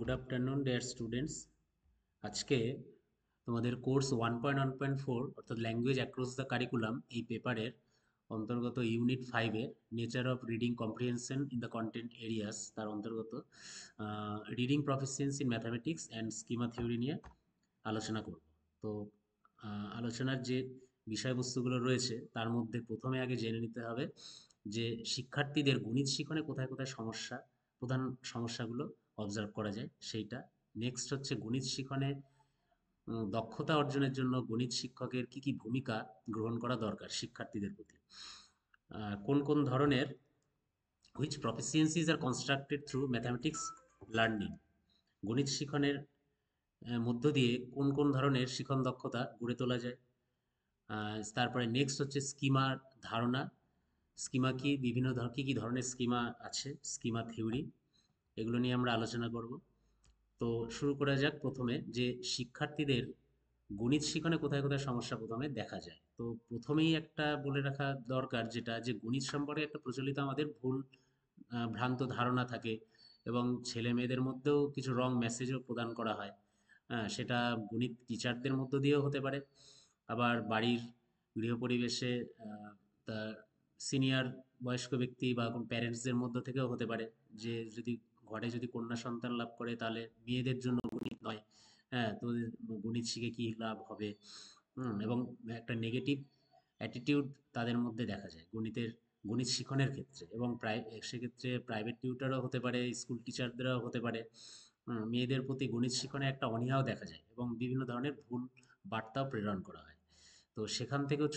good afternoon dare students আজকে তোমাদের course one point one point four অর্থাৎ language across the curriculum এই পেপারের অন্তর্গত ইউনিট ফাইভের nature of reading comprehension in the content areas তার অন্তর্গত reading proficiency in mathematics and schema theory নিয়ে আলোচনা করব তো আলোচনার যে বিষয়বস্তুগুলো রয়েছে তার মধ্যে প্রথমে আগে জেনে নিতে হবে যে শিক্ষার্থীদের গণিত শিখনে কোথায় কোথায় সমস্যা প্রধান সমস্যাগুলো অবজার্ভ করা যায় সেইটা নেক্সট হচ্ছে গণিত শিখনে দক্ষতা অর্জনের জন্য গণিত শিক্ষকের কি কি ভূমিকা গ্রহণ করা দরকার শিক্ষার্থীদের প্রতি কোন কোন ধরনের which proficiencies are constructed through mathematics learning গণিত শিখনের মধ্য দিয়ে কোন কোন ধরনের শিখন দক্ষতা গড়ে তোলা যায় তারপরে নেক্সট হচ্ছে স্কিমার ধারণা স্কিমা কি বিভিন্ন কী কী ধরনের স্কিমা আছে স্কিমা থিওরি এগুলো নিয়ে আমরা আলোচনা করব তো শুরু করা যাক প্রথমে যে শিক্ষার্থীদের গণিত শিখনে কোথায় কোথায় সমস্যা প্রথমে দেখা যায় তো প্রথমেই একটা বলে রাখা দরকার যেটা যে গণিত সম্পর্কে একটা প্রচলিত আমাদের ভুল ভ্রান্ত ধারণা থাকে এবং ছেলে মেয়েদের মধ্যেও কিছু রং মেসেজও প্রদান করা হয় সেটা গণিত টিচারদের মধ্য দিয়েও হতে পারে আবার বাড়ির গৃহ পরিবেশে সিনিয়র বয়স্ক ব্যক্তি বা প্যারেন্টসদের মধ্য থেকেও হতে পারে যে যদি ঘরে যদি কন্যা সন্তান লাভ করে তাহলে মেয়েদের জন্য গণিত নয় হ্যাঁ তো গণিত শিখে কি লাভ হবে এবং একটা নেগেটিভ অ্যাটিটিউড তাদের মধ্যে দেখা যায় গণিতের গণিত শিখনের ক্ষেত্রে এবং প্রায় সেক্ষেত্রে প্রাইভেট টিউটারও হতে পারে স্কুল টিচারদেরও হতে পারে মেয়েদের প্রতি গণিত শিখনে একটা অনীহাও দেখা যায় এবং বিভিন্ন ধরনের ভুল বার্তাও প্রেরণ করা হয় তো সেখান থেকেও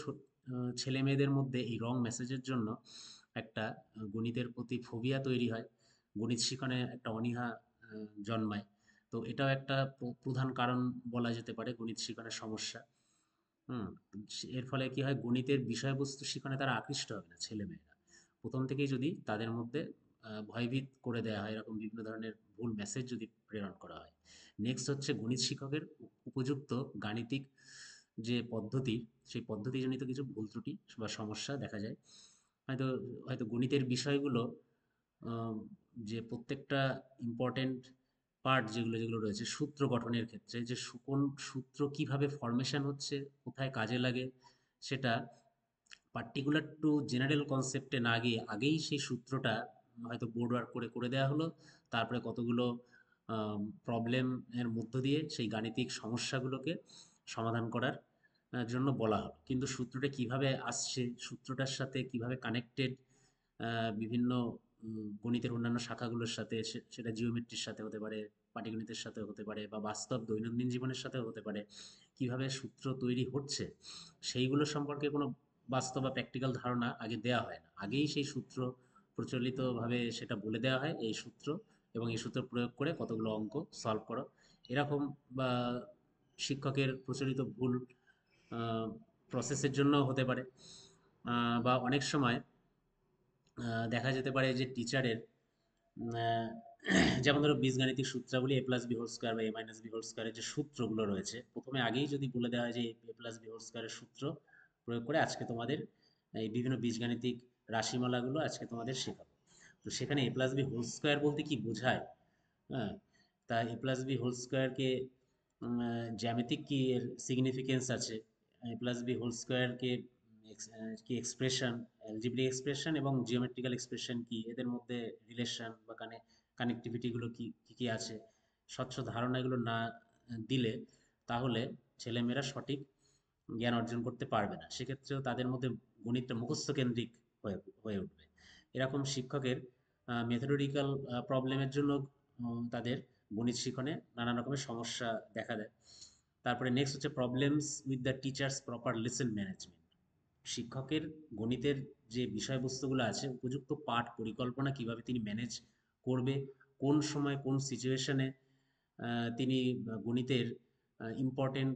ছেলে মেয়েদের মধ্যে এই রং মেসেজের জন্য একটা গণিতের প্রতি ফোবিয়া তৈরি হয় গণিত শিখনে একটা অনীহা জন্মায় তো এটাও একটা প্রধান কারণ বলা যেতে পারে গণিত শিখনের সমস্যা হুম এর ফলে কি হয় গণিতের বিষয়বস্তু শিখনে তারা আকৃষ্ট হবে না ছেলেমেয়েরা প্রথম থেকেই যদি তাদের মধ্যে ভয়ভীত করে দেওয়া হয় এরকম বিভিন্ন ধরনের ভুল মেসেজ যদি প্রেরণ করা হয় নেক্সট হচ্ছে গণিত শিক্ষকের উপযুক্ত গাণিতিক যে পদ্ধতি সেই পদ্ধতিজনিত কিছু ভুল ত্রুটি বা সমস্যা দেখা যায় হয়তো হয়তো গণিতের বিষয়গুলো যে প্রত্যেকটা ইম্পর্টেন্ট পার্ট যেগুলো যেগুলো রয়েছে সূত্র গঠনের ক্ষেত্রে যে কোন সূত্র কিভাবে ফরমেশন হচ্ছে কোথায় কাজে লাগে সেটা পার্টিকুলার টু জেনারেল কনসেপ্টে না গিয়ে আগেই সেই সূত্রটা হয়তো বোর্ড ওয়ার্ক করে করে দেওয়া হলো তারপরে কতগুলো প্রবলেমের মধ্য দিয়ে সেই গাণিতিক সমস্যাগুলোকে সমাধান করার জন্য বলা হলো কিন্তু সূত্রটা কিভাবে আসছে সূত্রটার সাথে কিভাবে কানেক্টেড বিভিন্ন গণিতের অন্যান্য শাখাগুলোর সাথে সেটা জিওমেট্রির সাথে হতে পারে পাটিগণিতের সাথে হতে পারে বা বাস্তব দৈনন্দিন জীবনের সাথে হতে পারে কিভাবে সূত্র তৈরি হচ্ছে সেইগুলো সম্পর্কে কোনো বাস্তব বা প্র্যাকটিক্যাল ধারণা আগে দেয়া হয় না আগেই সেই সূত্র প্রচলিতভাবে সেটা বলে দেওয়া হয় এই সূত্র এবং এই সূত্র প্রয়োগ করে কতগুলো অঙ্ক সলভ করো এরকম বা শিক্ষকের প্রচলিত ভুল প্রসেসের জন্য হতে পারে বা অনেক সময় দেখা যেতে পারে যে টিচারের যেমন ধরো বীজগাণিতিক সূত্রাবলী A plus B whole square বা এ মাইনাস বি হোল স্কোয়ারের যে সূত্রগুলো রয়েছে প্রথমে আগেই যদি বলে দেওয়া হয় যে এ প্লাস বি হোল স্কোয়ারের সূত্র প্রয়োগ করে আজকে তোমাদের এই বিভিন্ন বীজগাণিতিক রাশিমালাগুলো আজকে তোমাদের শেখাবো তো সেখানে A plus B whole square বলতে কি বোঝায় হ্যাঁ তা এ প্লাস বি হোল স্কোয়ারকে জ্যামিতিক কি এর সিগনিফিকেন্স আছে এ প্লাস বি হোল স্কোয়ারকে কি এক্সপ্রেশন অ্যালজিব্রিক এক্সপ্রেশন এবং জিওমেট্রিক্যাল এক্সপ্রেশন কি এদের মধ্যে রিলেশন বা কানে কানেকটিভিটিগুলো কি কী কী আছে স্বচ্ছ ধারণাগুলো না দিলে তাহলে ছেলেমেয়েরা সঠিক জ্ঞান অর্জন করতে পারবে না সেক্ষেত্রেও তাদের মধ্যে গণিতটা মুখস্থ কেন্দ্রিক হয়ে হয়ে উঠবে এরকম শিক্ষকের মেথোডিক্যাল প্রবলেমের জন্য তাদের গণিত শিখনে নানা রকমের সমস্যা দেখা দেয় তারপরে নেক্সট হচ্ছে problems with the teachers proper lesson management শিক্ষকের গণিতের যে বিষয়বস্তুগুলো আছে উপযুক্ত পাঠ পরিকল্পনা কিভাবে তিনি ম্যানেজ করবে কোন সময় কোন সিচুয়েশনে তিনি গণিতের ইম্পর্টেন্ট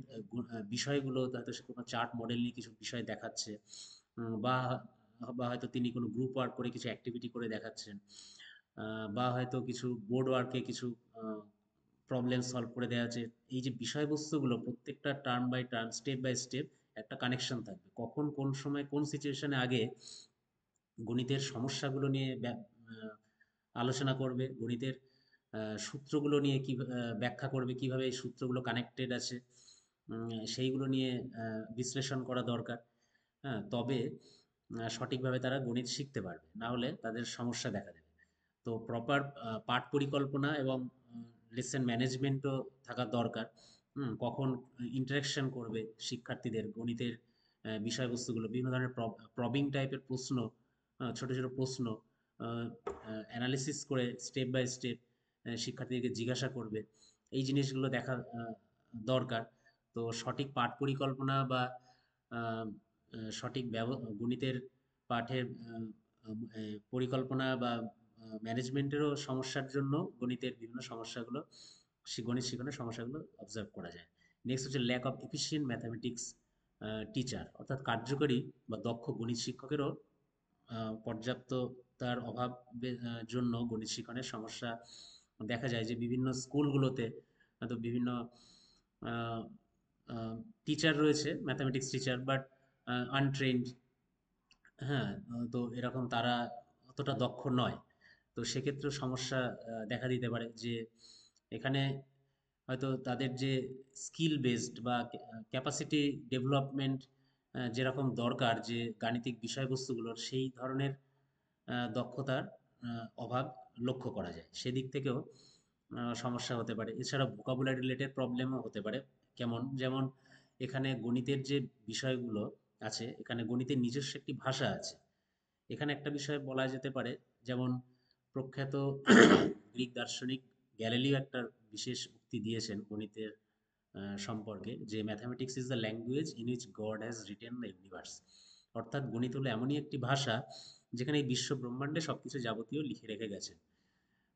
বিষয়গুলো হয়তো সে কোনো চার্ট মডেল নিয়ে কিছু বিষয় দেখাচ্ছে বা বা হয়তো তিনি কোনো গ্রুপ ওয়ার্ক করে কিছু অ্যাক্টিভিটি করে দেখাচ্ছেন বা হয়তো কিছু বোর্ড ওয়ার্কে কিছু প্রবলেম সলভ করে দেওয়া আছে এই যে বিষয়বস্তুগুলো প্রত্যেকটা term by term step by step একটা কানেকশন থাকবে কখন কোন সময় কোন সিচুয়েশনে আগে গণিতের সমস্যাগুলো নিয়ে আলোচনা করবে গণিতের সূত্রগুলো নিয়ে কি ব্যাখ্যা করবে কিভাবে এই সূত্রগুলো কানেক্টেড আছে সেইগুলো নিয়ে বিশ্লেষণ করা দরকার হ্যাঁ তবে সঠিকভাবে তারা গণিত শিখতে পারবে না হলে তাদের সমস্যা দেখা দেবে তো প্রপার পাঠ পরিকল্পনা এবং লেসেন ম্যানেজমেন্টও থাকা দরকার হুম কখন ইন্টারেকশন করবে শিক্ষার্থীদের গণিতের বিষয়বস্তুগুলো বিভিন্ন ধরনের প্রবিং টাইপের প্রশ্ন ছোট ছোট প্রশ্ন অ্যানালিসিস করে স্টেপ বাই স্টেপ শিক্ষার্থীদেরকে জিজ্ঞাসা করবে এই জিনিসগুলো দেখা দরকার তো সঠিক পাঠ পরিকল্পনা বা সঠিক গণিতের পাঠের পরিকল্পনা বা ম্যানেজমেন্টেরও সমস্যার জন্য গণিতের বিভিন্ন সমস্যাগুলো গণিত শেখানোর সমস্যাগুলো অবজার্ভ করা যায় নেক্সট হচ্ছে lack of efficient mathematics teacher অর্থাৎ কার্যকরী বা দক্ষ গণিত শিক্ষকেরও পর্যাপ্ততার অভাবের জন্য গণিত শিক্ষণের সমস্যা দেখা যায় যে বিভিন্ন স্কুলগুলোতে হয়তো বিভিন্ন টিচার রয়েছে ম্যাথামেটিক্স টিচার বাট আনট্রেন্ড হ্যাঁ তো এরকম তারা অতটা দক্ষ নয় তো সেক্ষেত্রে সমস্যা দেখা দিতে পারে যে এখানে হয়তো তাদের যে স্কিল বেসড বা ক্যাপাসিটি ডেভেলপমেন্ট যেরকম দরকার যে গাণিতিক বিষয়বস্তুগুলোর সেই ধরনের দক্ষতার অভাব লক্ষ্য করা যায় সেদিক থেকেও সমস্যা হতে পারে এছাড়া ভোকাবুলার রিলেটেড প্রবলেমও হতে পারে কেমন যেমন এখানে গণিতের যে বিষয়গুলো আছে এখানে গণিতের নিজস্ব একটি ভাষা আছে এখানে একটা বিষয় বলা যেতে পারে যেমন প্রখ্যাত গ্রিক দার্শনিক গ্যালিলিও একটা বিশেষ উক্তি দিয়েছেন গণিতের সম্পর্কে যে mathematics is the language in which God has written the universe অর্থাৎ গণিত হলো এমনই একটি ভাষা যেখানে এই বিশ্ব ব্রহ্মাণ্ডে সব কিছু যাবতীয় লিখে রেখে গেছে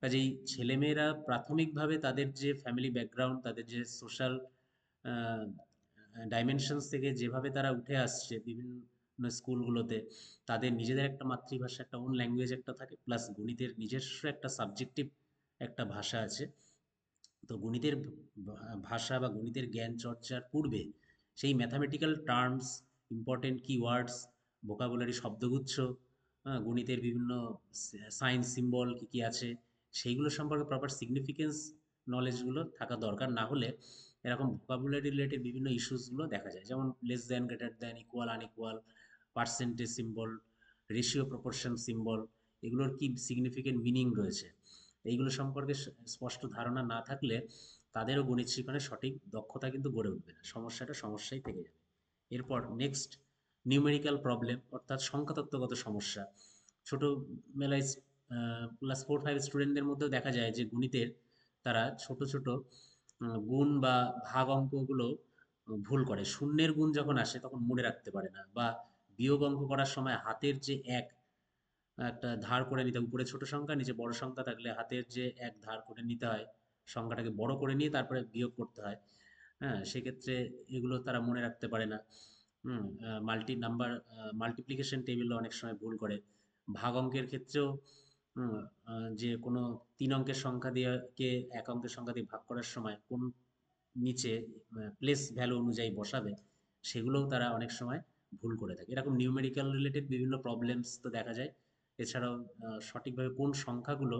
কাজেই ছেলেমেয়েরা প্রাথমিকভাবে তাদের যে ফ্যামিলি ব্যাকগ্রাউন্ড তাদের যে সোশ্যাল ডাইমেনশনস থেকে যেভাবে তারা উঠে আসছে বিভিন্ন স্কুলগুলোতে তাদের নিজেদের একটা মাতৃভাষা একটা ওন ল্যাঙ্গুয়েজ একটা থাকে প্লাস গণিতের নিজস্ব একটা সাবজেক্টিভ একটা ভাষা আছে তো গণিতের ভাষা বা গণিতের জ্ঞান চর্চার পূর্বে সেই mathematical terms important keywords vocabulary শব্দগুচ্ছ হ্যাঁ, গণিতের বিভিন্ন সাইন্স সিম্বল কী কী আছে সেইগুলো সম্পর্কে প্রপার সিগনিফিকেন্স নলেজগুলো থাকা দরকার না হলে এরকম ভোকাবুলারি রিলেটেড বিভিন্ন ইস্যুসগুলো দেখা যায় যেমন less than greater than equal unequal percentage symbol ratio proportion symbol এগুলোর কী সিগনিফিকেন্ট মিনিং রয়েছে এইগুলো সম্পর্কে স্পষ্ট ধারণা না থাকলে তাদেরও গণিত শিখনে সঠিক দক্ষতা কিন্তু গড়ে উঠবে না সমস্যাটা সমস্যাই থেকে যাবে এরপর নেক্সট নিউমেরিক্যাল প্রবলেম অর্থাৎ সংখ্যাতত্ত্বগত সমস্যা ছোট মেলায় ক্লাস ফোর ফাইভ স্টুডেন্টদের মধ্যেও দেখা যায় যে গণিতের তারা ছোট ছোট গুণ বা ভাগ অঙ্কগুলো ভুল করে শূন্যের গুণ যখন আসে তখন মনে রাখতে পারে না বা বিয়োগ অঙ্ক করার সময় হাতের যে এক একটা ধার করে নিতে হবে উপরে ছোট সংখ্যা নিচে বড় সংখ্যা থাকলে হাতের যে এক ধার করে নিতে হয় সংখ্যাটাকে বড় করে নিয়ে তারপরে বিয়োগ করতে হয় হ্যাঁ সেক্ষেত্রে এগুলো তারা মনে রাখতে পারে না মাল্টি নাম্বার মাল্টিপ্লিকেশন টেবিলও অনেক সময় ভুল করে ভাগ অঙ্কের ক্ষেত্রেও যে কোনো তিন অঙ্কের সংখ্যা দিয়েকে এক অঙ্কের সংখ্যা দিয়ে ভাগ করার সময় কোন নিচে প্লেস ভ্যালু অনুযায়ী বসাবে সেগুলোও তারা অনেক সময় ভুল করে থাকে এরকম নিউমেরিক্যাল রিলেটেড বিভিন্ন প্রবলেমস তো দেখা যায় এছাড়াও সঠিকভাবে কোন সংখ্যাগুলো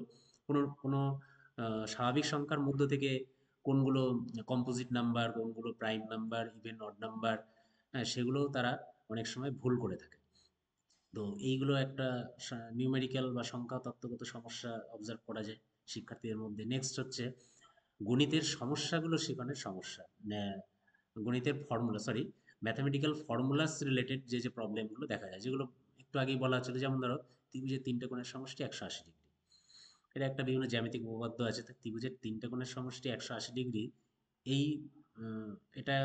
কোনো কোনো স্বাভাবিক সংখ্যার মধ্য থেকে কোনগুলো কম্পোজিট নাম্বার কোনগুলো prime number even odd number সেগুলোও তারা অনেক সময় ভুল করে থাকে তো এইগুলো একটা নিউমেরিক্যাল বা সংখ্যা তত্ত্বগত সমস্যা অবজার্ভ করা যায় শিক্ষার্থীদের মধ্যে নেক্সট হচ্ছে গণিতের সমস্যাগুলো শেখানোর সমস্যা গণিতের formula sorry mathematical formulas related যে যে প্রবলেমগুলো দেখা যায় যেগুলো একটু আগেই বলা হচ্ছিল যেমন ধরো ত্রিভুজের তিনটা কোণের সমষ্টি একশো আশি ডিগ্রি এটা একটা বিভিন্ন জ্যামিতিক উপপাদ্য আছে ত্রিভুজের তিনটা কোণের সমষ্টি একশো আশি ডিগ্রি এই এটা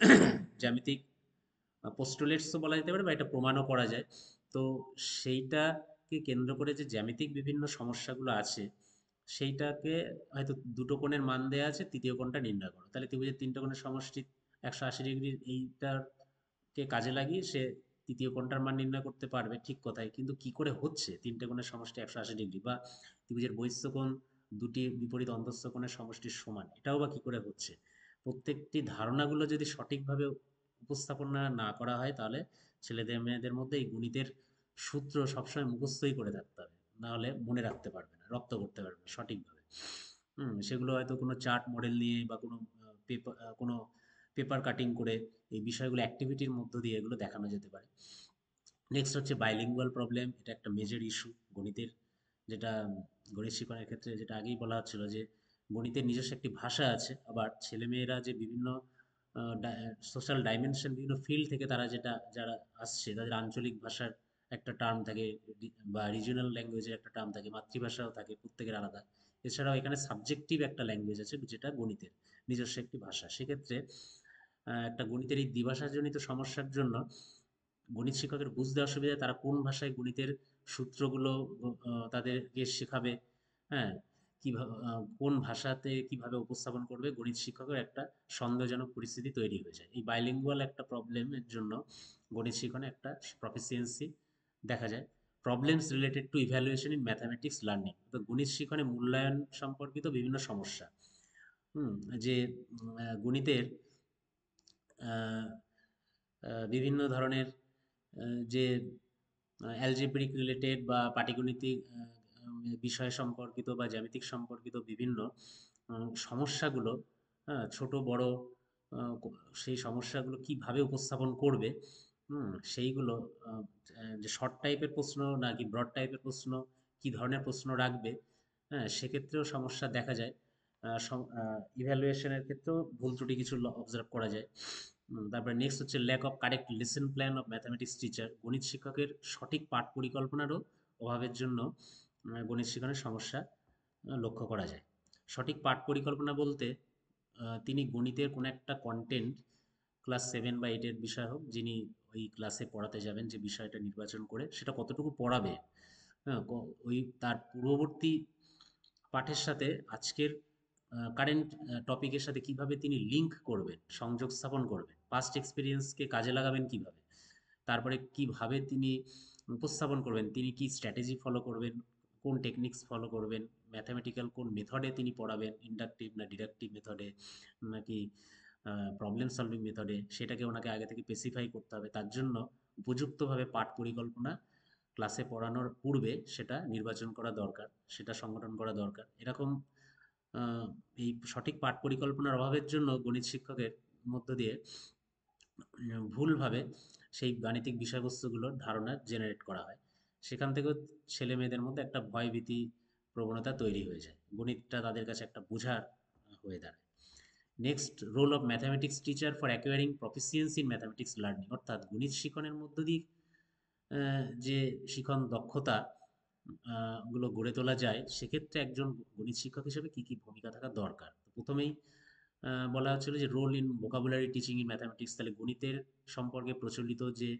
জ্যামিতিক পোস্টুলেটসও বলা যেতে পারে বা এটা প্রমাণও করা যায় তো সেইটাকে কেন্দ্র করে যে জ্যামিতিক বিভিন্ন সমস্যাগুলো আছে সেইটাকে হয়তো দুটো কোণের মান দেওয়া আছে তৃতীয় কোণটা নির্ণয় করো তাহলে ত্রিভুজের তিনটা কোণের সমষ্টি একশো আশি ডিগ্রির কে কাজে লাগিয়ে সে তৃতীয় কোনটার মান নির্ণয় করতে পারবে ঠিক কথাই কিন্তু কি করে হচ্ছে তিনটে কোণের সমষ্টি একশো আশি ডিগ্রি বা ত্রিভুজের কোণ দুটি বিপরীত কোণের সমষ্টির সমান এটাও বা কি করে হচ্ছে প্রত্যেকটি ধারণাগুলো যদি সঠিকভাবে উপস্থাপনা না করা হয় তাহলে ছেলেদের মেয়েদের মধ্যে এই গণিতের সূত্র সবসময় মুখস্থই করে থাকতে হবে নাহলে মনে রাখতে পারবে না রপ্ত করতে পারবে না সঠিকভাবে সেগুলো হয়তো কোনো চার্ট মডেল নিয়ে বা কোনো পেপার কোনো পেপার কাটিং করে এই বিষয়গুলো অ্যাক্টিভিটির মধ্য দিয়ে এগুলো দেখানো যেতে পারে নেক্সট হচ্ছে বাইলিঙ্গুয়াল প্রবলেম এটা একটা মেজর ইস্যু গণিতের যেটা গণিত শিক্ষণের ক্ষেত্রে যেটা আগেই বলা হচ্ছিল যে গণিতের নিজস্ব একটি ভাষা আছে আবার ছেলেমেয়েরা যে বিভিন্ন সোশ্যাল ডাইমেনশন বিভিন্ন ফিল্ড থেকে তারা যেটা যারা আসছে তাদের আঞ্চলিক ভাষার একটা টার্ম থাকে বা রিজিনাল ল্যাঙ্গুয়েজের একটা টার্ম থাকে মাতৃভাষাও থাকে প্রত্যেকের আলাদা এছাড়াও এখানে সাবজেক্টিভ একটা ল্যাঙ্গুয়েজ আছে যেটা গণিতের নিজস্ব একটি ভাষা সেক্ষেত্রে একটা গণিতের এই দ্বিভাষাজনিত সমস্যার জন্য গণিত শিক্ষকের বুঝতে অসুবিধা তারা কোন ভাষায় গণিতের সূত্রগুলো তাদেরকে শেখাবে হ্যাঁ কিভাবে কোন ভাষাতে কিভাবে উপস্থাপন করবে গণিত শিক্ষকের একটা সন্দেহজনক পরিস্থিতি তৈরি হয়ে যায় এই বাইলিঙ্গুয়াল একটা প্রবলেমের জন্য গণিত শিক্ষণে একটা প্রফিসিয়েন্সি দেখা যায় problems related to evaluation in mathematics learning তো গণিত শিক্ষণে মূল্যায়ন সম্পর্কিত বিভিন্ন সমস্যা হুম যে গণিতের বিভিন্ন ধরনের যে অ্যালজেব্রিক রিলেটেড বা পাটিগণিতিক বিষয় সম্পর্কিত বা জ্যামিতিক সম্পর্কিত বিভিন্ন সমস্যাগুলো হ্যাঁ ছোট বড় সেই সমস্যাগুলো কিভাবে উপস্থাপন করবে সেইগুলো যে শর্ট টাইপের প্রশ্ন নাকি ব্রড টাইপের প্রশ্ন কি ধরনের প্রশ্ন রাখবে হ্যাঁ সেক্ষেত্রেও সমস্যা দেখা যায় ইভ্যালুয়েশনের ক্ষেত্রেও ভুল ত্রুটি কিছু অবজার্ভ করা যায় তারপরে নেক্সট হচ্ছে lack of correct lesson plan of mathematics teacher গণিত শিক্ষকের সঠিক পাঠ পরিকল্পনারও অভাবের জন্য গণিত শিক্ষণের সমস্যা লক্ষ্য করা যায় সঠিক পাঠ পরিকল্পনা বলতে তিনি গণিতের কোনো একটা কন্টেন্ট ক্লাস সেভেন বা এইটের বিষয় হোক যিনি ওই ক্লাসে পড়াতে যাবেন যে বিষয়টা নির্বাচন করে সেটা কতটুকু পড়াবে হ্যাঁ ওই তার পূর্ববর্তী পাঠের সাথে আজকের কারেন্ট টপিকের সাথে কিভাবে তিনি লিঙ্ক করবেন সংযোগ স্থাপন করবেন পাস্ট এক্সপিরিয়েন্সকে কাজে লাগাবেন কিভাবে তারপরে কিভাবে তিনি উপস্থাপন করবেন তিনি কি স্ট্র্যাটেজি ফলো করবেন কোন টেকনিক্স ফলো করবেন ম্যাথামেটিক্যাল কোন মেথডে তিনি পড়াবেন ইন্ডাকটিভ না ডিডাকটিভ মেথডে নাকি প্রবলেম সলভিং মেথডে সেটাকে ওনাকে আগে থেকে স্পেসিফাই করতে হবে তার জন্য উপযুক্তভাবে পাঠ পরিকল্পনা ক্লাসে পড়ানোর পূর্বে সেটা নির্বাচন করা দরকার সেটা সংগঠন করা দরকার এরকম এই সঠিক পাঠ পরিকল্পনার অভাবের জন্য গণিত শিক্ষকের মধ্য দিয়ে ভুলভাবে সেই গাণিতিক বিষয়বস্তুগুলোর ধারণা জেনারেট করা হয় সেখান থেকেও ছেলে মেয়েদের মধ্যে একটা ভয়ভীতি প্রবণতা তৈরি হয়ে যায় গণিতটা তাদের কাছে একটা বোঝার হয়ে দাঁড়ায় next role of mathematics teacher for acquiring proficiency in mathematics learning অর্থাৎ গণিত শিখনের মধ্য দিয়ে যে শিখন দক্ষতা গুলো গড়ে তোলা যায় সেক্ষেত্রে একজন গণিত শিক্ষক হিসেবে কি কি ভূমিকা থাকা দরকার প্রথমেই বলা হচ্ছিল যে role in vocabulary teaching in mathematics তাহলে গণিতের সম্পর্কে প্রচলিত যে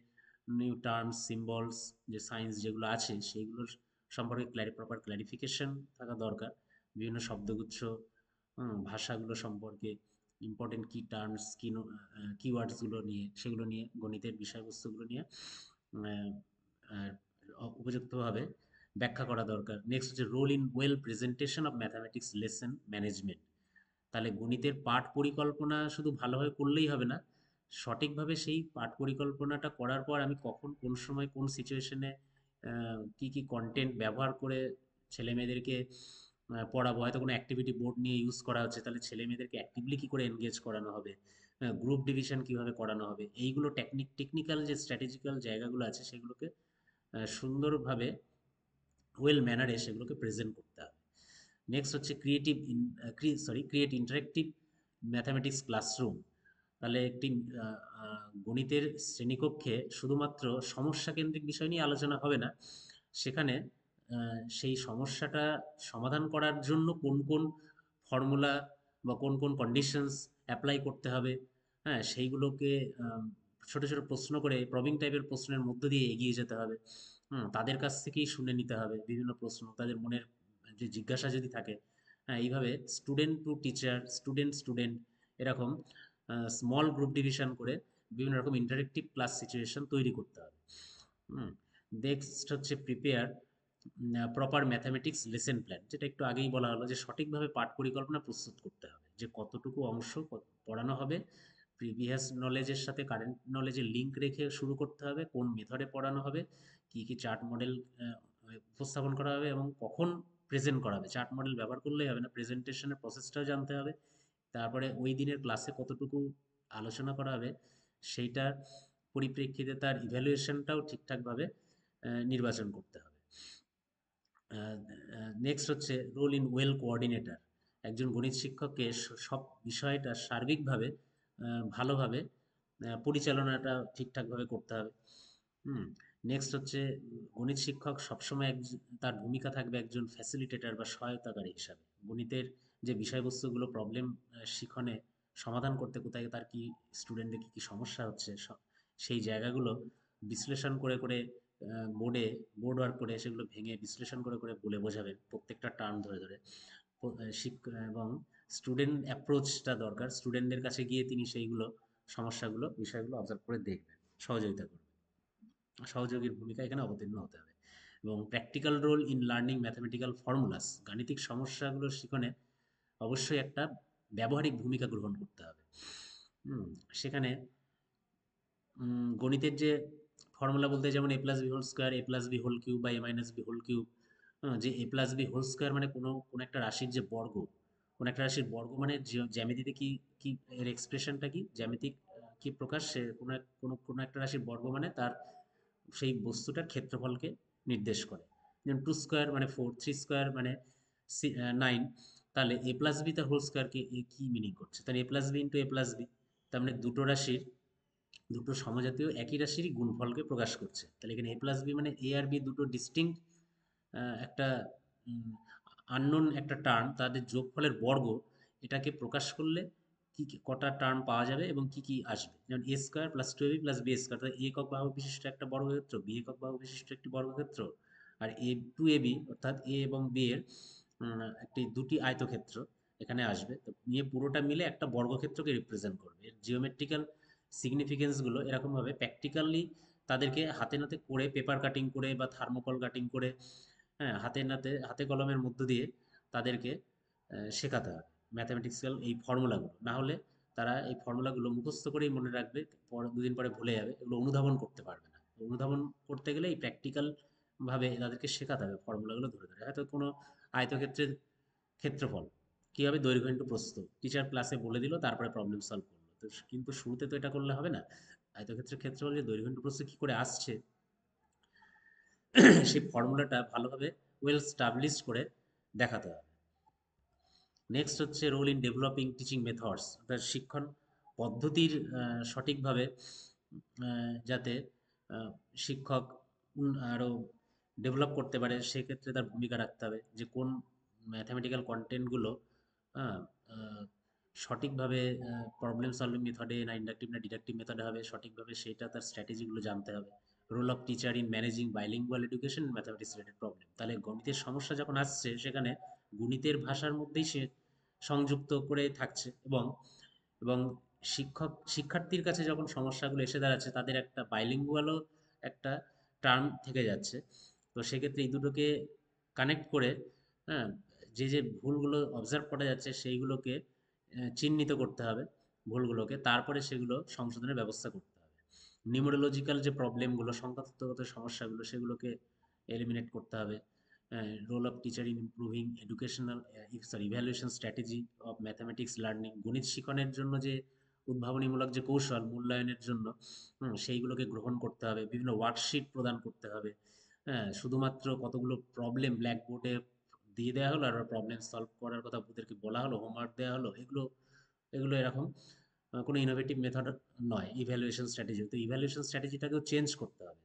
নিউ টার্মস সিম্বলস যে সায়েন্স যেগুলো আছে সেইগুলোর সম্পর্কে ক্ল্যারি প্রপার ক্ল্যারিফিকেশন থাকা দরকার বিভিন্ন শব্দগুচ্ছ ভাষাগুলো সম্পর্কে ইম্পর্টেন্ট কি টার্মস কি কিওয়ার্ডসগুলো নিয়ে সেগুলো নিয়ে গণিতের বিষয়বস্তুগুলো নিয়ে উপযুক্তভাবে ব্যাখ্যা করা দরকার নেক্সট হচ্ছে role in well presentation of mathematics lesson management তাহলে গণিতের পাঠ পরিকল্পনা শুধু ভালোভাবে করলেই হবে না সঠিকভাবে সেই পাঠ পরিকল্পনাটা করার পর আমি কখন কোন সময় কোন সিচুয়েশনে কি কি কন্টেন্ট ব্যবহার করে ছেলে মেয়েদেরকে পড়াবো হয়তো কোনো অ্যাক্টিভিটি বোর্ড নিয়ে ইউজ করা হচ্ছে তাহলে ছেলে মেয়েদেরকে অ্যাক্টিভলি কী করে এনগেজ করানো হবে গ্রুপ ডিভিশন কীভাবে করানো হবে এইগুলো টেকনিক টেকনিক্যাল যে স্ট্র্যাটেজিক্যাল জায়গাগুলো আছে সেগুলোকে সুন্দরভাবে ওয়েল ম্যানারে সেগুলোকে প্রেজেন্ট করতে হবে নেক্সট হচ্ছে creative sorry create interactive mathematics classroom তাহলে একটি গণিতের শ্রেণীকক্ষে শুধুমাত্র সমস্যা কেন্দ্রিক বিষয় নিয়ে আলোচনা হবে না সেখানে সেই সমস্যাটা সমাধান করার জন্য কোন কোন ফর্মুলা বা কোন কোন কন্ডিশনস অ্যাপ্লাই করতে হবে হ্যাঁ সেইগুলোকে ছোট ছোট প্রশ্ন করে প্রবিং টাইপের প্রশ্নের মধ্য দিয়ে এগিয়ে যেতে হবে হুম তাদের কাছ থেকেই শুনে নিতে হবে বিভিন্ন প্রশ্ন তাদের মনের যে জিজ্ঞাসা যদি থাকে হ্যাঁ এইভাবে student to teacher student student এরকম স্মল গ্রুপ ডিভিশন করে বিভিন্ন রকম ইন্টারেক্টিভ ক্লাস সিচুয়েশন তৈরি করতে হবে হুম নেক্সট হচ্ছে prepare proper mathematics lesson plan যেটা একটু আগেই বলা হলো যে সঠিকভাবে পাঠ পরিকল্পনা প্রস্তুত করতে হবে যে কতটুকু অংশ পড়ানো হবে প্রিভিয়াস নলেজের সাথে কারেন্ট নলেজের লিঙ্ক রেখে শুরু করতে হবে কোন মেথডে পড়ানো হবে কি কি চার্ট মডেল উপস্থাপন করা হবে এবং কখন প্রেজেন্ট করা হবে চার্ট মডেল ব্যবহার করলেই হবে না প্রেজেন্টেশনের প্রসেসটাও জানতে হবে তারপরে ওই দিনের ক্লাসে কতটুকু আলোচনা করা হবে সেইটার পরিপ্রেক্ষিতে তার ইভ্যালুয়েশনটাও ঠিকঠাকভাবে নির্বাচন করতে হবে নেক্সট হচ্ছে রোল ইন ওয়েল কোঅর্ডিনেটর একজন গণিত শিক্ষককে সব বিষয়টা সার্বিকভাবে ভালোভাবে পরিচালনাটা ঠিকঠাকভাবে করতে হবে হুম নেক্সট হচ্ছে গণিত শিক্ষক সবসময় এক তার ভূমিকা থাকবে একজন ফ্যাসিলিটেটার বা সহায়তাকারী হিসাবে গণিতের যে বিষয়বস্তুগুলো প্রবলেম শিখনে সমাধান করতে কোথায় তার কি স্টুডেন্টদের কী কী সমস্যা হচ্ছে সেই জায়গাগুলো বিশ্লেষণ করে করে বোর্ডে বোর্ড ওয়ার্ক করে সেগুলো ভেঙে বিশ্লেষণ করে করে বলে বোঝাবে প্রত্যেকটা টার্ম ধরে ধরে এবং স্টুডেন্ট অ্যাপ্রোচটা দরকার স্টুডেন্টদের কাছে গিয়ে তিনি সেইগুলো সমস্যাগুলো বিষয়গুলো অবজার্ভ করে দেখবেন সহযোগিতা করবেন সহযোগীর ভূমিকা এখানে অবতীর্ণ হতে হবে এবং practical role in learning mathematical formulas গাণিতিক সমস্যাগুলোর শিখনে অবশ্যই একটা ব্যবহারিক ভূমিকা গ্রহণ করতে হবে সেখানে গণিতের যে ফর্মুলা বলতে যেমন A plus B whole square A plus B whole cube বা A minus B whole cube যে A plus B whole square মানে কোনো কোনো একটা রাশির যে বর্গ কোনো একটা রাশির বর্গ মানে জ্যামিতিতে কি কি এর এক্সপ্রেশনটা কি জ্যামিতিক কি প্রকাশ সে কোনো কোনো কোনো একটা রাশির বর্গ মানে তার সেই বস্তুটার ক্ষেত্রফলকে নির্দেশ করে যেমন টু স্কোয়ার মানে ফোর থ্রি স্কোয়ার মানে নাইন তাহলে এ প্লাস বি তার হোল স্কোয়ারকে এ কী মিনিং করছে তাহলে A plus B into A plus B তার মানে দুটো রাশির দুটো সমজাতীয় একই রাশির গুণফলকে প্রকাশ করছে তাহলে এখানে এ প্লাস বি মানে এ আর বি দুটো ডিস্টিং একটা আননোন একটা টার্ম তাদের যোগফলের বর্গ এটাকে প্রকাশ করলে কী কটা টার্ম পাওয়া যাবে এবং কি কি আসবে যেমন A square plus two AB plus B square অর্থাৎ একক বাহু বিশিষ্ট একটা বর্গক্ষেত্র বি একক বাহু বিশিষ্ট একটি বর্গক্ষেত্র আর এ টু এ বি অর্থাৎ এ এবং বি এর একটি দুটি আয়তক্ষেত্র এখানে আসবে তো নিয়ে পুরোটা মিলে একটা বর্গক্ষেত্রকে রিপ্রেজেন্ট করবে এর জিওমেট্রিক্যাল সিগনিফিকেন্সগুলো এরকমভাবে প্র্যাকটিক্যালি তাদেরকে হাতে নাতে করে পেপার কাটিং করে বা থার্মোকল কাটিং করে হ্যাঁ হাতে নাতে হাতে কলমের মধ্য দিয়ে তাদেরকে শেখাতে হবে ম্যাথামেটিক্সাল এই ফর্মুলাগুলো না হলে তারা এই ফর্মুলাগুলো মুখস্থ করেই মনে রাখবে দুদিন পরে ভুলে যাবে এগুলো অনুধাবন করতে পারবে না অনুধাবন করতে গেলে এই প্র্যাকটিক্যালভাবে তাদেরকে শেখাতে হবে ফর্মুলাগুলো ধরে ধরে হয়তো কোনো আয়তক্ষেত্রের ক্ষেত্রফল কীভাবে দৈর্ঘ্য ইন্টু প্রস্তুত টিচার ক্লাসে বলে দিল তারপরে প্রবলেম সলভ করলো তো কিন্তু শুরুতে তো এটা করলে হবে না আয়তক্ষেত্রের ক্ষেত্রফল যে দৈর্ঘ্য ইন্টু প্রস্তুত কী করে আসছে সেই ফর্মুলাটা ভালোভাবে ওয়েল স্টাবলিশ করে দেখাতে হবে নেক্সট হচ্ছে role in developing teaching methods অর্থাৎ শিক্ষণ পদ্ধতির সঠিকভাবে যাতে শিক্ষক আরও ডেভেলপ করতে পারে সেক্ষেত্রে তার ভূমিকা রাখতে হবে যে কোন ম্যাথামেটিক্যাল কন্টেন্টগুলো সঠিকভাবে প্রবলেম সলভিং মেথডে না ইন্ডাকটিভ না ডিডাকটিভ মেথডে হবে সঠিকভাবে সেটা তার স্ট্র্যাটেজিগুলো জানতে হবে role of teacher in managing bilingual education mathematics related problem তাহলে গণিতের সমস্যা যখন আসছে সেখানে গণিতের ভাষার মধ্যেই সে সংযুক্ত করে থাকছে এবং এবং শিক্ষক শিক্ষার্থীর কাছে যখন সমস্যাগুলো এসে দাঁড়াচ্ছে তাদের একটা বাইলিঙ্গুয়ালও একটা টার্ম থেকে যাচ্ছে তো সেক্ষেত্রে এই দুটোকে কানেক্ট করে হ্যাঁ যে যে ভুলগুলো অবজার্ভ করা যাচ্ছে সেইগুলোকে চিহ্নিত করতে হবে ভুলগুলোকে তারপরে সেগুলো সংশোধনের ব্যবস্থা করতে হবে নিউমোরোলজিক্যাল যে প্রবলেমগুলো সংখ্যাতত্ত্বগত সমস্যাগুলো সেগুলোকে এলিমিনেট করতে হবে role of teacher in improving educational sorry evaluation strategy of mathematics learning গণিত শিখনের জন্য যে উদ্ভাবনীমূলক যে কৌশল মূল্যায়নের জন্য সেইগুলোকে গ্রহণ করতে হবে বিভিন্ন ওয়ার্কশিট প্রদান করতে হবে হ্যাঁ শুধুমাত্র কতগুলো প্রবলেম ব্ল্যাকবোর্ডে দিয়ে দেওয়া হলো আর প্রবলেম সলভ করার কথা ওদেরকে বলা হলো হোমওয়ার্ক দেওয়া হলো এগুলো এগুলো এরকম কোনো ইনোভেটিভ মেথড নয় ইভ্যালুয়েশন স্ট্র্যাটেজি তো ইভ্যালুয়েশন স্ট্র্যাটেজিটাকেও চেঞ্জ করতে হবে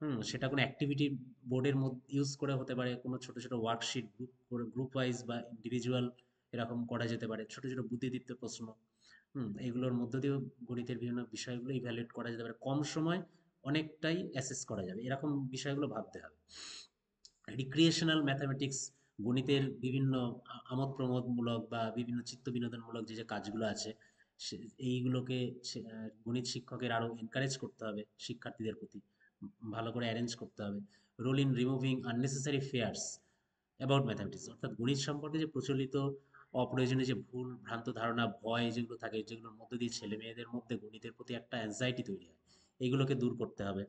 হুম সেটা কোনো অ্যাক্টিভিটি বোর্ডের মধ্যে ইউজ করে হতে পারে কোনো ছোট ছোট ওয়ার্কশিট গ্রুপ গ্রুপ ওয়াইজ বা ইন্ডিভিজুয়াল এরকম করা যেতে পারে ছোট ছোট বুদ্ধিদীপ্ত প্রশ্ন হুম এগুলোর মধ্য দিয়েও গণিতের বিভিন্ন বিষয়গুলো ইভ্যালুয়েট করা যেতে পারে কম সময় অনেকটাই অ্যাসেস করা যাবে এরকম বিষয়গুলো ভাবতে হবে রিক্রিয়েশনাল ম্যাথামেটিক্স গণিতের বিভিন্ন আমোদ প্রমোদমূলক বা বিভিন্ন চিত্ত বিনোদনমূলক যে যে কাজগুলো আছে এইগুলোকে গণিত শিক্ষকের আরও এনকারেজ করতে হবে শিক্ষার্থীদের প্রতি ভালো করে অ্যারেঞ্জ করতে হবে role in removing unnecessary fears about mathematics অর্থাৎ গণিত সম্পর্কে যে প্রচলিত অপ্রয়োজনীয় যে ভুল ভ্রান্ত ধারণা ভয় যেগুলো থাকে যেগুলোর মধ্যে দিয়ে ছেলে মেয়েদের মধ্যে গণিতের প্রতি একটা অ্যাংজাইটি তৈরি হয় এগুলোকে দূর করতে হবে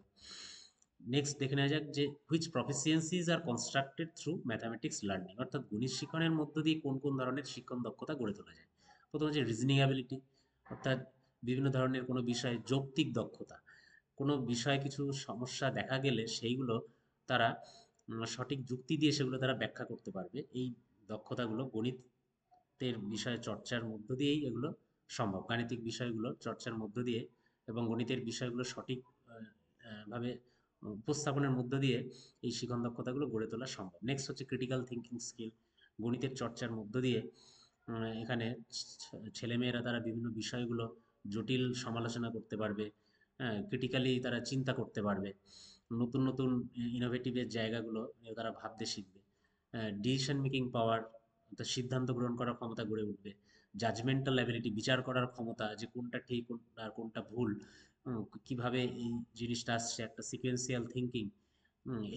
নেক্সট দেখে নেওয়া যাক যে which proficiencies are constructed through mathematics learning অর্থাৎ গণিত শিক্ষণের মধ্য দিয়ে কোন কোন ধরনের শিক্ষণ দক্ষতা গড়ে তোলা যায় প্রথম হচ্ছে রিজনিং অ্যাবিলিটি অর্থাৎ বিভিন্ন ধরনের কোনো বিষয়ে যৌক্তিক দক্ষতা কোনো বিষয়ে কিছু সমস্যা দেখা গেলে সেইগুলো তারা সঠিক যুক্তি দিয়ে সেগুলো তারা ব্যাখ্যা করতে পারবে এই দক্ষতাগুলো গণিতের বিষয়ে চর্চার মধ্য দিয়েই এগুলো সম্ভব গাণিতিক বিষয়গুলো চর্চার মধ্য দিয়ে এবং গণিতের বিষয়গুলো সঠিক ভাবে উপস্থাপনের মধ্য দিয়ে এই শিখন দক্ষতাগুলো গড়ে তোলা সম্ভব নেক্সট হচ্ছে ক্রিটিক্যাল থিঙ্কিং স্কিল গণিতের চর্চার মধ্য দিয়ে এখানে ছেলেমেয়েরা তারা বিভিন্ন বিষয়গুলো জটিল সমালোচনা করতে পারবে হ্যাঁ ক্রিটিক্যালি তারা চিন্তা করতে পারবে নতুন নতুন ইনোভেটিভের জায়গাগুলো তারা ভাবতে শিখবে ডিসিশন মেকিং পাওয়ার তার সিদ্ধান্ত গ্রহণ করার ক্ষমতা গড়ে উঠবে জাজমেন্টাল অ্যাবিলিটি বিচার করার ক্ষমতা যে কোনটা ঠিক আর কোনটা ভুল কিভাবে এই জিনিসটা আসছে একটা সিকোয়েন্সিয়াল থিঙ্কিং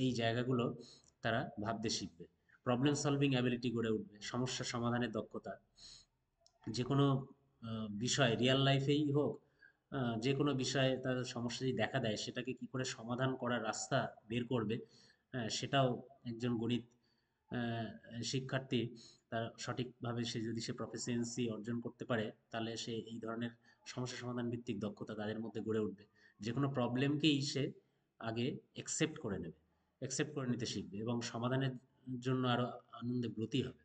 এই জায়গাগুলো তারা ভাবতে শিখবে প্রবলেম সলভিং অ্যাবিলিটি গড়ে উঠবে সমস্যা সমাধানের দক্ষতা যে কোনো বিষয় রিয়েল লাইফেই হোক যে কোনো বিষয়ে তার সমস্যা যদি দেখা দেয় সেটাকে কি করে সমাধান করার রাস্তা বের করবে সেটাও একজন গণিত শিক্ষার্থী তার সঠিকভাবে সে যদি সে প্রফেসিয়েন্সি অর্জন করতে পারে তাহলে সে এই ধরনের সমস্যা সমাধান ভিত্তিক দক্ষতা তাদের মধ্যে গড়ে উঠবে যে কোনো প্রবলেমকেই সে আগে অ্যাকসেপ্ট করে নেবে অ্যাকসেপ্ট করে নিতে শিখবে এবং সমাধানের জন্য আরও আনন্দে ব্রতী হবে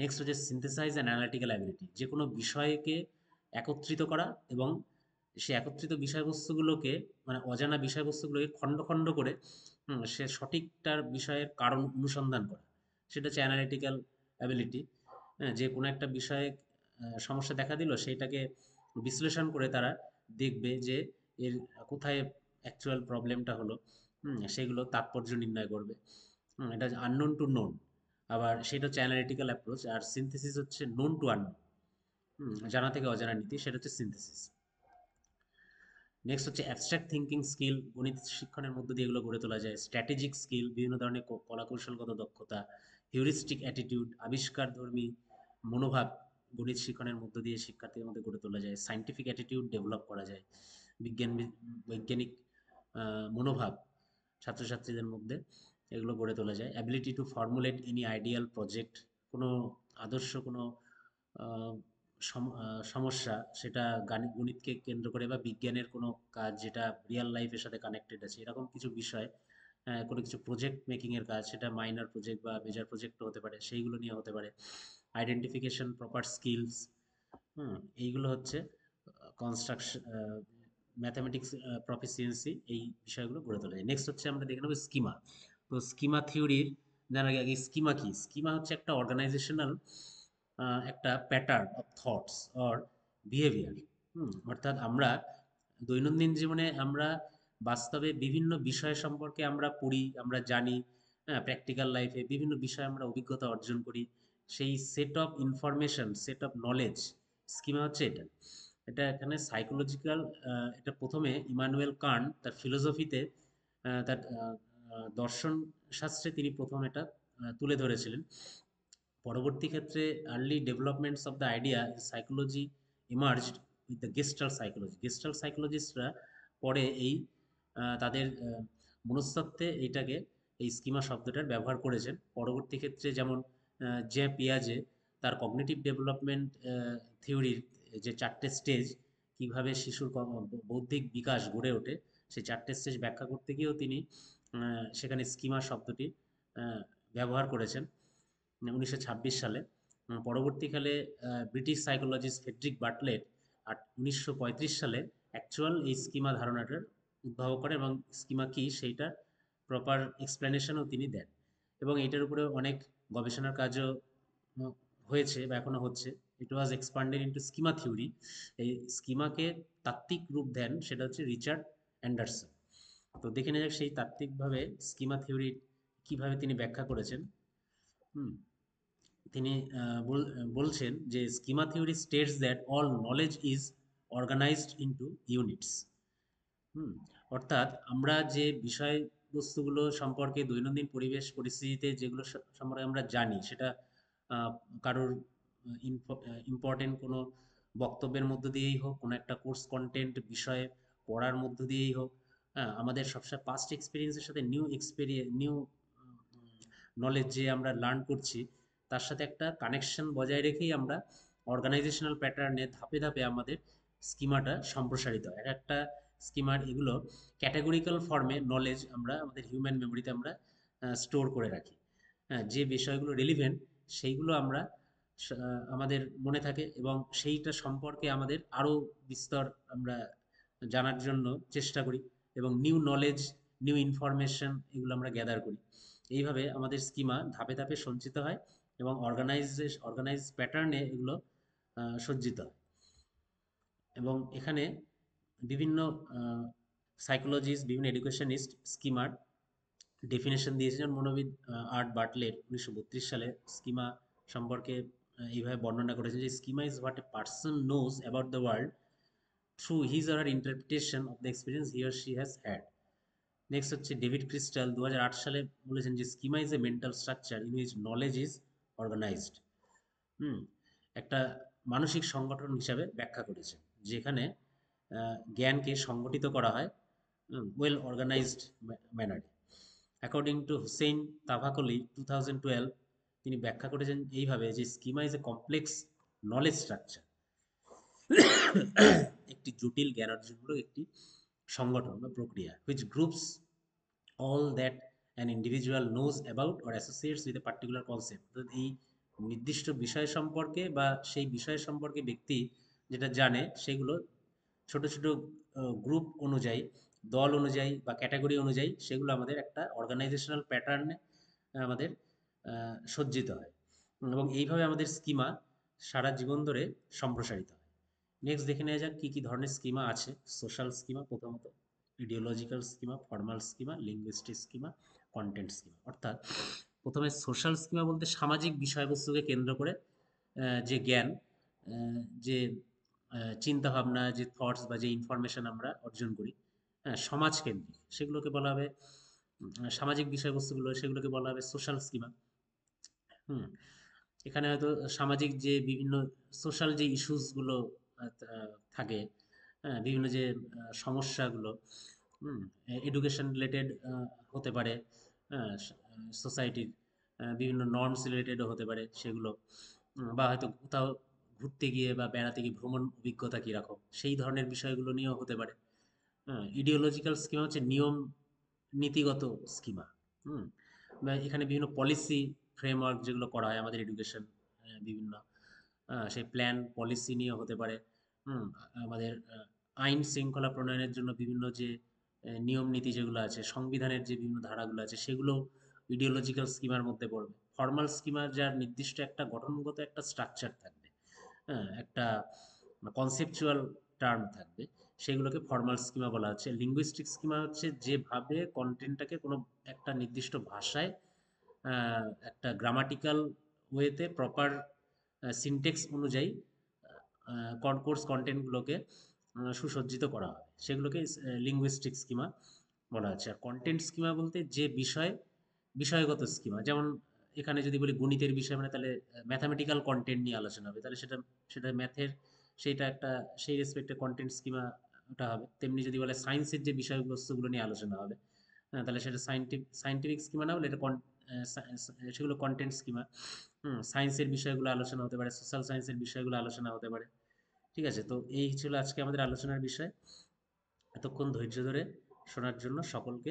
নেক্সট হচ্ছে সিনথেসাইজ অ্যান্ড অ্যানালিটিক্যাল অ্যাবিলিটি যে কোনো বিষয়কে একত্রিত করা এবং সে একত্রিত বিষয়বস্তুগুলোকে মানে অজানা বিষয়বস্তুগুলোকে খণ্ড খণ্ড করে সে সঠিকটার বিষয়ের কারণ অনুসন্ধান করা সেটা হচ্ছে অ্যানালিটিক্যাল অ্যাবিলিটি যে কোনো একটা বিষয়ে সমস্যা দেখা দিল সেটাকে বিশ্লেষণ করে তারা দেখবে যে এর কোথায় অ্যাকচুয়াল প্রবলেমটা হলো সেগুলো তাৎপর্য নির্ণয় করবে এটা আননোন টু নোন আবার সেটা হচ্ছে অ্যানালিটিক্যাল অ্যাপ্রোচ আর সিনথেসিস হচ্ছে নোন টু আননোন জানা থেকে অজানা নীতি সেটা হচ্ছে সিনথেসিস নেক্সট হচ্ছে অ্যাবস্ট্রাক্ট থিঙ্কিং স্কিল গণিত শিক্ষণের মধ্য দিয়ে এগুলো গড়ে তোলা যায় স্ট্র্যাটেজিক স্কিল বিভিন্ন ধরনের কলাকৌশলগত দক্ষতা হিউরিস্টিক অ্যাটিটিউড আবিষ্কার ধর্মী মনোভাব গণিত শিক্ষণের মধ্য দিয়ে শিক্ষার্থীদের মধ্যে গড়ে তোলা যায় সাইন্টিফিক অ্যাটিটিউড ডেভেলপ করা যায় বিজ্ঞান বৈজ্ঞানিক মনোভাব ছাত্রছাত্রীদের মধ্যে এগুলো গড়ে তোলা যায় ability to formulate any ideal project কোনো আদর্শ কোনো সমস্যা সেটা গণিতকে কেন্দ্র করে বা বিজ্ঞানের কোনো কাজ যেটা রিয়েল লাইফের সাথে কানেক্টেড আছে এরকম কিছু বিষয় কোনো কিছু প্রজেক্ট মেকিংয়ের কাজ সেটা মাইনার প্রজেক্ট বা মেজার প্রজেক্টও হতে পারে সেইগুলো নিয়ে হতে পারে আইডেন্টিফিকেশন প্রপার স্কিলস হুম এইগুলো হচ্ছে কনস্ট্রাকশন ম্যাথামেটিক্স প্রফিসিয়েন্সি এই বিষয়গুলো গড়ে তোলা যায় নেক্সট হচ্ছে আমরা দেখে নেবো স্কিমা তো স্কিমা থিওরির জানার আগে স্কিমা কি স্কিমা হচ্ছে একটা অর্গানাইজেশনাল একটা pattern of thoughts or behaviour hmm অর্থাৎ আমরা দৈনন্দিন জীবনে আমরা বাস্তবে বিভিন্ন বিষয় সম্পর্কে আমরা পড়ি আমরা জানি হ্যাঁ প্র্যাকটিক্যাল লাইফে বিভিন্ন বিষয়ে আমরা অভিজ্ঞতা অর্জন করি সেই set of information set of knowledge schema হচ্ছে এটা এটা এখানে সাইকোলজিক্যাল এটা প্রথমে ইমানুয়েল কান তার ফিলোসফিতে তার দর্শন শাস্ত্রে তিনি প্রথম এটা তুলে ধরেছিলেন পরবর্তী ক্ষেত্রে early developments of the idea psychology emerged with the gestalt psychology gestalt সাইকোলজিস্টরা পরে এই তাদের মনস্তত্ত্বে এইটাকে এই স্কিমা শব্দটার ব্যবহার করেছেন পরবর্তী ক্ষেত্রে যেমন জে পিয়াজে তার কগনিটিভ ডেভেলপমেন্ট থিওরির যে চারটে স্টেজ কিভাবে শিশুর বৌদ্ধিক বিকাশ গড়ে ওঠে সেই চারটে স্টেজ ব্যাখ্যা করতে গিয়েও তিনি সেখানে স্কিমা শব্দটি ব্যবহার করেছেন মানে উনিশশো সালে পরবর্তীকালে ব্রিটিশ সাইকোলজিস্ট ফেড্রিক বাটলেট আর উনিশশো সালে অ্যাকচুয়াল এই স্কিমা ধারণাটার উদ্ভাব করে এবং স্কিমা কি সেইটা প্রপার এক্সপ্লেনেশনও তিনি দেন এবং এটার উপরে অনেক গবেষণার কাজও হয়েছে বা এখনও হচ্ছে it was expanded into schema theory এই স্কিমাকে তাত্ত্বিক রূপ দেন সেটা হচ্ছে রিচার্ড অ্যান্ডারসন তো দেখে নেওয়া যাক সেই তাত্ত্বিকভাবে স্কিমা থিওরি কিভাবে তিনি ব্যাখ্যা করেছেন হুম তিনি বলছেন যে schema theory states that all knowledge is organised into units hmm অর্থাৎ আমরা যে বিষয়বস্তুগুলো সম্পর্কে দৈনন্দিন পরিবেশ পরিস্থিতিতে যেগুলো সম্পর্কে আমরা জানি সেটা কারোর ইম্পর্টেন্ট কোনো বক্তব্যের মধ্য দিয়েই হোক কোনো একটা কোর্স কন্টেন্ট বিষয়ে পড়ার মধ্য দিয়েই হোক হ্যাঁ আমাদের সবসময় পাস্ট এক্সপিরিয়েন্সের সাথে নিউ এক্সপিরিয়েন্স নিউ নলেজ যে আমরা লার্ন করছি তার সাথে একটা কানেকশন বজায় রেখেই আমরা অর্গানাইজেশনাল প্যাটার্নে ধাপে ধাপে আমাদের স্কিমাটা সম্প্রসারিত এক একটা স্কিমার এগুলো ক্যাটাগরিক্যাল ফর্মে নলেজ আমরা আমাদের হিউম্যান মেমোরিতে আমরা স্টোর করে রাখি হ্যাঁ যে বিষয়গুলো রিলিভেন্ট সেইগুলো আমরা আমাদের মনে থাকে এবং সেইটা সম্পর্কে আমাদের আরও বিস্তর আমরা জানার জন্য চেষ্টা করি এবং নিউ নলেজ নিউ ইনফরমেশন এগুলো আমরা গ্যাদার করি এইভাবে আমাদের স্কিমা ধাপে ধাপে সঞ্চিত হয় এবং অর্গানাইজ অর্গানাইজ প্যাটার্নে এগুলো সজ্জিত এবং এখানে বিভিন্ন সাইকোলজিস্ট বিভিন্ন এডুকেশনিস্ট স্কিমার ডেফিনেশন দিয়েছিলেন মনোবিদ আর্ট বাটলের উনিশশো সালে স্কিমা সম্পর্কে এইভাবে বর্ণনা করেছেন যে schema is what a person knows about the world through his her interpretation of the experience he or she has had next হচ্ছে ডেভিড ক্রিস্টাল দু সালে বলেছেন যে schema is a mental structure in which knowledge is organised hmm একটা মানসিক সংগঠন হিসাবে ব্যাখ্যা করেছে যেখানে জ্ঞানকে সংগঠিত করা হয় ওয়েল অর্গানাইজড ম্যানারে according to Hussein Tavakoli two thousand twelve তিনি ব্যাখ্যা করেছেন এইভাবে যে schema is a complex knowledge structure একটি জটিল জ্ঞান অর্জনমূলক একটি সংগঠন বা প্রক্রিয়া which groups all that an individual knows about or associates with a particular concept তো এই নির্দিষ্ট বিষয় সম্পর্কে বা সেই বিষয় সম্পর্কে ব্যক্তি যেটা জানে সেগুলো ছোট ছোট গ্রুপ অনুযায়ী দল অনুযায়ী বা ক্যাটাগরি অনুযায়ী সেগুলো আমাদের একটা অর্গানাইজেশনাল প্যাটার্নে আমাদের সজ্জিত হয় এবং এইভাবে আমাদের স্কিমা সারা জীবন ধরে সম্প্রসারিত হয় নেক্সট দেখে নেওয়া যাক কী কী ধরনের স্কিমা আছে সোশ্যাল স্কিমা প্রথমত ideological schema formal schema linguistic schema content schema অর্থাৎ প্রথমে সোশ্যাল স্কিমা বলতে সামাজিক বিষয়বস্তুকে কেন্দ্র করে যে জ্ঞান যে চিন্তাভাবনা যে থটস বা যে ইনফরমেশন আমরা অর্জন করি হ্যাঁ সমাজকেন্দ্রিক সেগুলোকে বলা হবে সামাজিক বিষয়বস্তুগুলো সেগুলোকে বলা হবে সোশ্যাল স্কিমা হুম এখানে হয়তো সামাজিক যে বিভিন্ন সোশ্যাল যে ইস্যুসগুলো থাকে হ্যাঁ বিভিন্ন যে সমস্যাগুলো হুম এডুকেশন রিলেটেড হতে পারে সোসাইটির বিভিন্ন নর্মস রিলেটেডও হতে পারে সেগুলো বা হয়তো কোথাও ঘুরতে গিয়ে বা বেড়াতে গিয়ে ভ্রমণ অভিজ্ঞতা কী রাখো সেই ধরনের বিষয়গুলো নিয়েও হতে পারে হ্যাঁ ইডিওলজিক্যাল স্কিমা হচ্ছে নিয়ম নীতিগত স্কিমা হুম বা এখানে বিভিন্ন পলিসি ফ্রেমওয়ার্ক যেগুলো করা হয় আমাদের এডুকেশন বিভিন্ন সেই প্ল্যান পলিসি নিয়ে হতে পারে আমাদের আইন শৃঙ্খলা প্রণয়নের জন্য বিভিন্ন যে নিয়ম নীতি যেগুলো আছে সংবিধানের যে বিভিন্ন ধারাগুলো আছে সেগুলো ইডিওলজিক্যাল স্কিমার মধ্যে পড়বে ফর্মাল স্কিমার যার নির্দিষ্ট একটা গঠনগত একটা স্ট্রাকচার থাকবে হ্যাঁ একটা কনসেপচুয়াল টার্ম থাকবে সেগুলোকে ফর্মাল স্কিমা বলা হচ্ছে লিঙ্গুইস্টিক স্কিমা হচ্ছে যেভাবে কন্টেন্টটাকে কোনো একটা নির্দিষ্ট ভাষায় একটা গ্রামাটিক্যাল ওয়েতে প্রপার সিনটেক্স অনুযায়ী কনকোর্স কন্টেন্টগুলোকে সুসজ্জিত করা হয় সেগুলোকে লিঙ্গুইস্টিক স্কিমা বলা হচ্ছে আর কন্টেন্ট স্কিমা বলতে যে বিষয় বিষয়গত স্কিমা যেমন এখানে যদি বলি গণিতের বিষয় মানে তাহলে ম্যাথামেটিক্যাল কন্টেন্ট নিয়ে আলোচনা হবে তাহলে সেটা সেটা ম্যাথের সেইটা একটা সেই রেসপেক্টে কন্টেন্ট স্কিমা ওটা হবে তেমনি যদি বলে সায়েন্সের যে বিষয়বস্তুগুলো নিয়ে আলোচনা হবে হ্যাঁ তাহলে সেটা সায়েন্টিফিক সায়েন্টিফিক স্কিমা না হলে এটা সেগুলো কন্টেন্ট স্কিমা হুম সায়েন্সের বিষয়গুলো আলোচনা হতে পারে সোশ্যাল সায়েন্সের বিষয়গুলো আলোচনা হতে পারে ঠিক আছে তো এই ছিল আজকে আমাদের আলোচনার বিষয় এতক্ষণ ধৈর্য ধরে শোনার জন্য সকলকে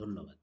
ধন্যবাদ